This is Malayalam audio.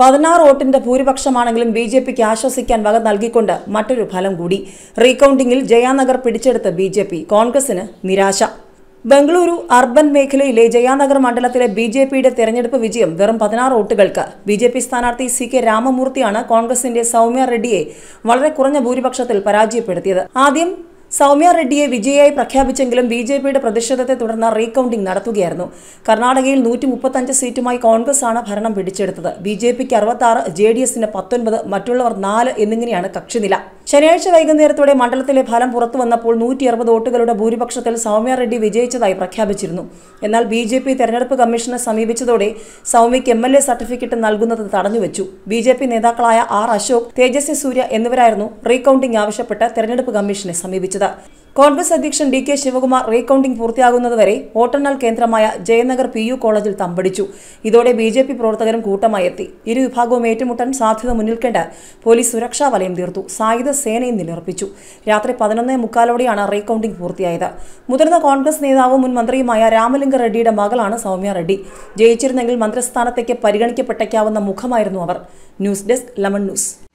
പതിനാറ് വോട്ടിന്റെ ഭൂരിപക്ഷമാണെങ്കിലും ബി ജെ പിക്ക് ആശ്വസിക്കാൻ വക നൽകിക്കൊണ്ട് മറ്റൊരു ഫലം കൂടി റീകൗണ്ടിംഗിൽ ജയാനഗർ പിടിച്ചെടുത്ത ബി ജെ പി കോൺഗ്രസിന് നിരാശ ബംഗളൂരു അർബൻ മേഖലയിലെ ജയാനഗർ മണ്ഡലത്തിലെ ബി ജെ പിയുടെ തെരഞ്ഞെടുപ്പ് വിജയം വെറും പതിനാറ് വോട്ടുകൾക്ക് ബി ജെ പി സ്ഥാനാർത്ഥി സി കെ രാമമൂർത്തിയാണ് കോൺഗ്രസിന്റെ സൗമ്യ റെഡ്ഡിയെ വളരെ കുറഞ്ഞ ഭൂരിപക്ഷത്തിൽ പരാജയപ്പെടുത്തിയത് ആദ്യം സൗമ്യ റെഡ്ഡിയെ വിജയിയായി പ്രഖ്യാപിച്ചെങ്കിലും ബി ജെ പിയുടെ പ്രതിഷേധത്തെ തുടർന്ന് റീകൗണ്ടിംഗ് നടത്തുകയായിരുന്നു കർണാടകയിൽ നൂറ്റി മുപ്പത്തഞ്ച് സീറ്റുമായി കോൺഗ്രസ് ആണ് ഭരണം പിടിച്ചെടുത്തത് ബി ജെ പിക്ക് അറുപത്തി ആറ് ജെ ഡി എസിന് പത്തൊൻപത് മറ്റുള്ളവർ നാല് എന്നിങ്ങനെയാണ് കക്ഷിനില ശനിയാഴ്ച വൈകുന്നേരത്തോടെ മണ്ഡലത്തിലെ ഫലം പുറത്തു വന്നപ്പോൾ നൂറ്റി അറുപത് വോട്ടുകളുടെ ഭൂരിപക്ഷത്തിൽ സൗമ്യ റെഡ്ഡി വിജയിച്ചതായി പ്രഖ്യാപിച്ചിരുന്നു എന്നാൽ ബി ജെ പി തെരഞ്ഞെടുപ്പ് കമ്മീഷനെ സമീപിച്ചതോടെ സൗമ്യയ്ക്ക് എം എൽ എ സർട്ടിഫിക്കറ്റ് നൽകുന്നത് തടഞ്ഞുവെച്ചു ബി ജെ പി നേതാക്കളായ ആർ അശോക് തേജസ്വി സൂര്യ എന്നിവരായിരുന്നു റീകൌണ്ടിംഗ് ആവശ്യപ്പെട്ട് തെരഞ്ഞെടുപ്പ് കമ്മീഷനെ സമീപിച്ചത് കോൺഗ്രസ് അധ്യക്ഷൻ ഡി കെ ശിവകുമാർ റീകൌണ്ടിംഗ് പൂർത്തിയാകുന്നതുവരെ വോട്ടെണ്ണൽ കേന്ദ്രമായ ജയനഗർ പി യു കോളേജിൽ തമ്പടിച്ചു ഇതോടെ ബി ജെ പി പ്രവർത്തകരും കൂട്ടമായെത്തി ഇരു വിഭാഗവും ഏറ്റുമുട്ടാൻ സാധ്യത മുന്നിൽ കണ്ട് പോലീസ് സുരക്ഷാ വലയം തീർത്തു സായുധ സേനയും നിലർപ്പിച്ചു രാത്രി പതിനൊന്നേ മുക്കാലോടെയാണ് റീകൌണ്ടിംഗ് പൂർത്തിയായത് മുതിർന്ന കോൺഗ്രസ് നേതാവും മുൻ മന്ത്രിയുമായ രാമലിംഗ റെഡ്ഡിയുടെ മകളാണ് സൗമ്യ റെഡ്ഡി ജയിച്ചിരുന്നെങ്കിൽ മന്ത്രിസ്ഥാനത്തേക്ക് പരിഗണിക്കപ്പെട്ടേക്കാവുന്ന മുഖമായിരുന്നു അവർ ന്യൂസ് ഡെസ്ക് ലെമൺ ന്യൂസ്